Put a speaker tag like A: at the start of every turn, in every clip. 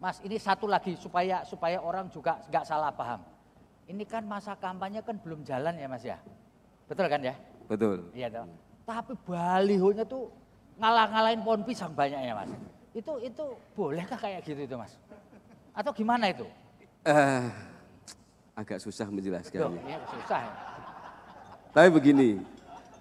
A: Mas, ini satu lagi supaya supaya orang juga nggak salah paham. Ini kan masa kampanye kan belum jalan ya Mas ya? Betul kan ya? Betul. Iya dong. Tapi balihonya tuh ngalah-ngalahin pohon pisang banyak ya Mas. Itu itu bolehkah kayak gitu itu Mas? Atau gimana itu? Uh, agak susah menjelaskannya. Iya, susah. Ya. Tapi begini,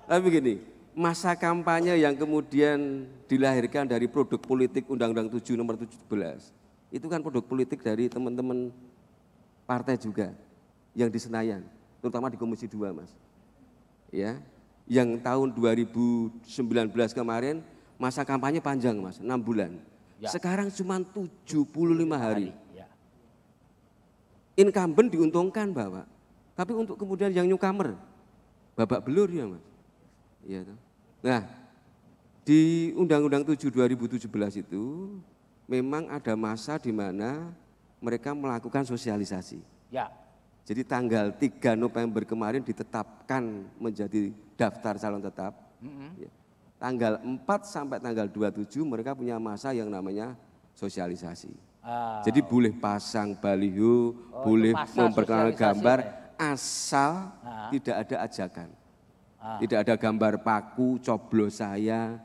A: tapi begini, masa kampanye yang kemudian dilahirkan dari produk politik Undang-Undang 7 nomor 17 itu kan produk politik dari teman-teman partai juga yang di Senayan, terutama di Komisi 2, Mas. Ya, yang tahun 2019 kemarin masa kampanye panjang, Mas, 6 bulan. Ya. Sekarang cuma 75 hari. Ya. Incumbent diuntungkan, Bapak. Tapi untuk kemudian yang newcomer, bapak belur ya, Mas. Ya, Nah, di Undang-Undang 7 2017 itu memang ada masa di mana mereka melakukan sosialisasi. Ya. Jadi tanggal 3 November kemarin ditetapkan menjadi daftar calon tetap. Mm -hmm. ya. Tanggal 4 sampai tanggal 27 mereka punya masa yang namanya sosialisasi. Oh. Jadi boleh pasang baliho, oh, boleh memperkenalkan gambar ya? asal ha. Ah. tidak ada ajakan. Ah. Tidak ada gambar paku, coblos saya,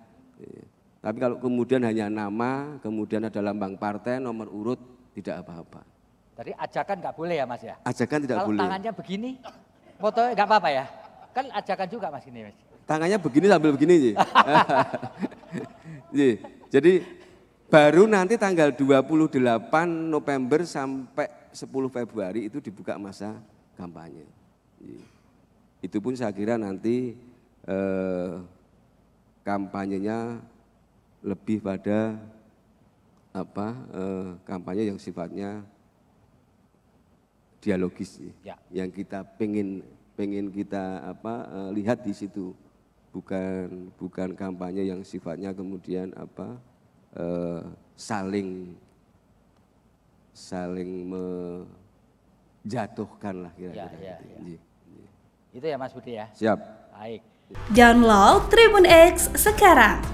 A: tapi kalau kemudian hanya nama, kemudian ada lambang partai, nomor urut, tidak apa-apa. Tadi ajakan nggak boleh ya mas ya? Ajakan tidak kalau boleh. Kalau tangannya begini, foto nggak apa-apa ya? Kan ajakan juga mas ini mas. Tangannya begini sambil begini. Jadi baru nanti tanggal 28 November sampai 10 Februari itu dibuka masa kampanye. Itu pun saya kira nanti eh, kampanyenya lebih pada apa eh, kampanye yang sifatnya dialogis ya. yang kita pengen pengen kita apa eh, lihat di situ bukan bukan kampanye yang sifatnya kemudian apa eh, saling saling menjatuhkan lah kira-kira ya, gitu. ya, ya. Iya. itu ya Mas Budi ya siap baik download Tribun X sekarang